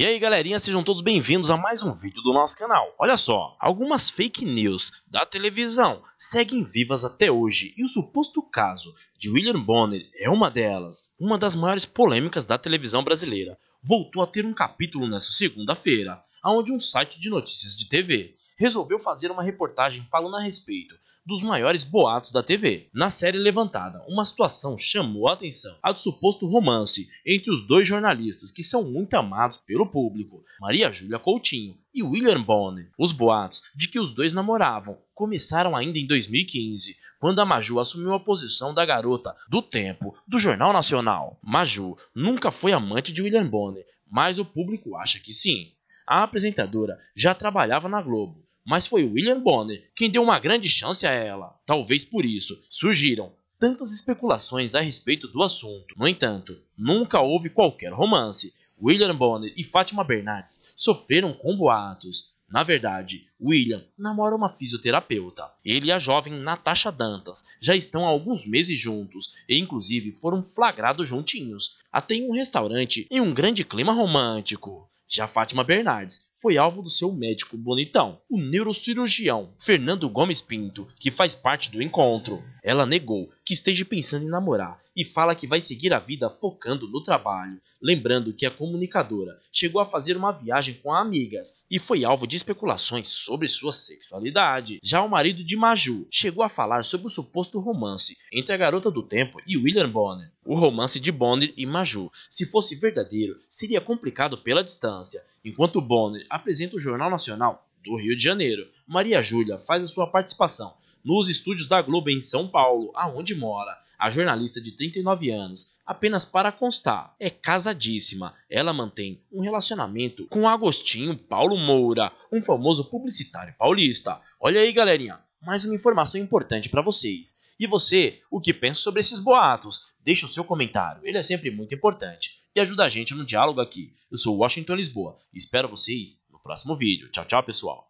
E aí galerinha, sejam todos bem-vindos a mais um vídeo do nosso canal. Olha só, algumas fake news da televisão seguem vivas até hoje e o suposto caso de William Bonner é uma delas. Uma das maiores polêmicas da televisão brasileira voltou a ter um capítulo nesta segunda-feira, onde um site de notícias de TV resolveu fazer uma reportagem falando a respeito dos maiores boatos da TV. Na série levantada, uma situação chamou a atenção: a do suposto romance entre os dois jornalistas que são muito amados pelo público, Maria Júlia Coutinho e William Bonner. Os boatos de que os dois namoravam começaram ainda em 2015, quando a Maju assumiu a posição da garota do tempo do Jornal Nacional. Maju nunca foi amante de William Bonner, mas o público acha que sim. A apresentadora já trabalhava na Globo mas foi William Bonner quem deu uma grande chance a ela. Talvez por isso surgiram tantas especulações a respeito do assunto. No entanto, nunca houve qualquer romance. William Bonner e Fátima Bernardes sofreram com boatos. Na verdade, William namora uma fisioterapeuta. Ele e a jovem Natasha Dantas já estão há alguns meses juntos e, inclusive, foram flagrados juntinhos, até em um restaurante em um grande clima romântico. Já Fátima Bernardes foi alvo do seu médico bonitão, o neurocirurgião Fernando Gomes Pinto, que faz parte do encontro. Ela negou que esteja pensando em namorar e fala que vai seguir a vida focando no trabalho, lembrando que a comunicadora chegou a fazer uma viagem com amigas e foi alvo de especulações sobre sua sexualidade. Já o marido de Maju chegou a falar sobre o suposto romance entre a garota do tempo e William Bonner o romance de Bonner e Maju. Se fosse verdadeiro, seria complicado pela distância. Enquanto Bonner apresenta o Jornal Nacional do Rio de Janeiro, Maria Júlia faz a sua participação nos estúdios da Globo em São Paulo, aonde mora. A jornalista de 39 anos, apenas para constar, é casadíssima. Ela mantém um relacionamento com Agostinho Paulo Moura, um famoso publicitário paulista. Olha aí, galerinha, mais uma informação importante para vocês. E você, o que pensa sobre esses boatos? Deixe o seu comentário, ele é sempre muito importante e ajuda a gente no diálogo aqui. Eu sou Washington Lisboa e espero vocês no próximo vídeo. Tchau, tchau, pessoal!